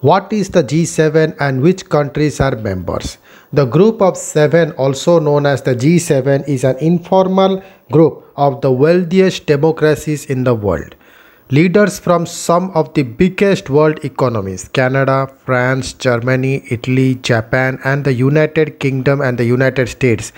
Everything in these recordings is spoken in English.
What is the G7 and which countries are members? The Group of Seven, also known as the G7, is an informal group of the wealthiest democracies in the world. Leaders from some of the biggest world economies Canada, France, Germany, Italy, Japan, and the United Kingdom and the United States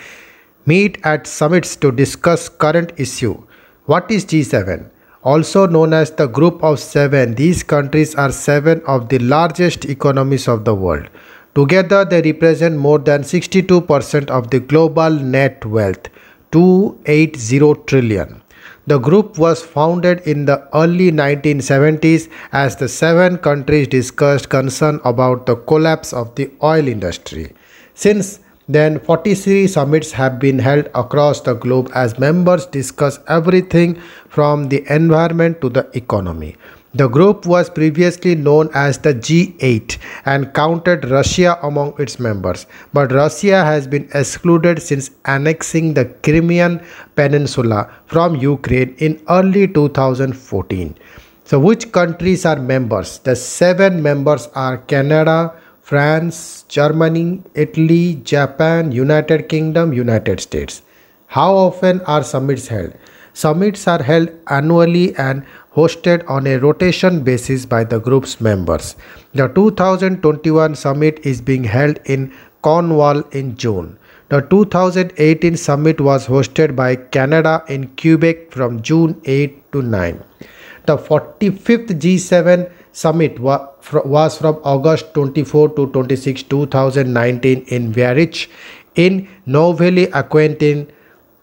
meet at summits to discuss current issues. What is G7? also known as the Group of Seven. These countries are seven of the largest economies of the world. Together, they represent more than 62% of the global net wealth, 280 trillion. The group was founded in the early 1970s as the seven countries discussed concern about the collapse of the oil industry. Since then 43 summits have been held across the globe as members discuss everything from the environment to the economy. The group was previously known as the G8 and counted Russia among its members, but Russia has been excluded since annexing the Crimean Peninsula from Ukraine in early 2014. So, which countries are members? The seven members are Canada, France, Germany, Italy, Japan, United Kingdom, United States. How often are summits held? Summits are held annually and hosted on a rotation basis by the group's members. The 2021 summit is being held in Cornwall in June. The 2018 summit was hosted by Canada in Quebec from June 8 to 9. The 45th G7 summit wa was from August 24 to 26, 2019 in Biarritz in Novelli, aquitaine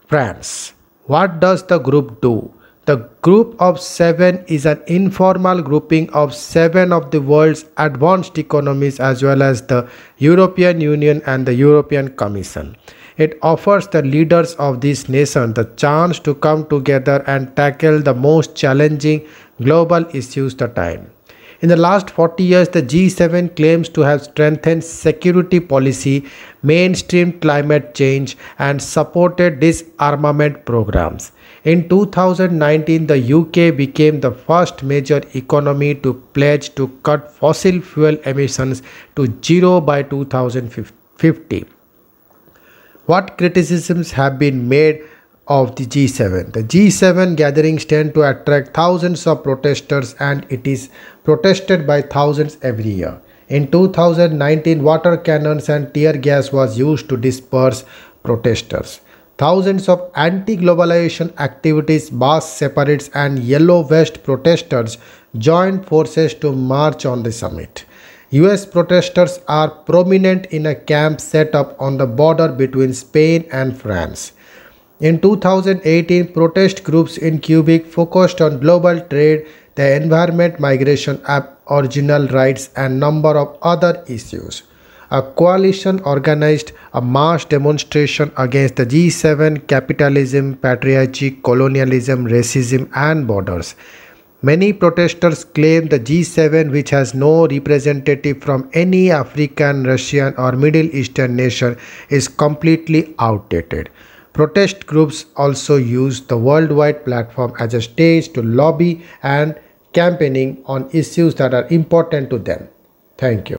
France. What does the group do? The Group of Seven is an informal grouping of seven of the world's advanced economies as well as the European Union and the European Commission. It offers the leaders of these nations the chance to come together and tackle the most challenging global issues the time. In the last 40 years, the G7 claims to have strengthened security policy, mainstreamed climate change, and supported disarmament programs. In 2019, the UK became the first major economy to pledge to cut fossil fuel emissions to zero by 2050. What criticisms have been made of the G7? The G7 gatherings tend to attract thousands of protesters and it is protested by thousands every year. In 2019, water cannons and tear gas was used to disperse protesters. Thousands of anti-globalization activities, mass separates and yellow vest protesters joined forces to march on the summit. US protesters are prominent in a camp set up on the border between Spain and France. In 2018, protest groups in Quebec focused on global trade, the environment, migration, aboriginal rights, and number of other issues. A coalition organized a mass demonstration against the G7 capitalism, patriarchy, colonialism, racism, and borders. Many protesters claim the G7, which has no representative from any African, Russian, or Middle Eastern nation, is completely outdated. Protest groups also use the worldwide platform as a stage to lobby and campaigning on issues that are important to them. Thank you.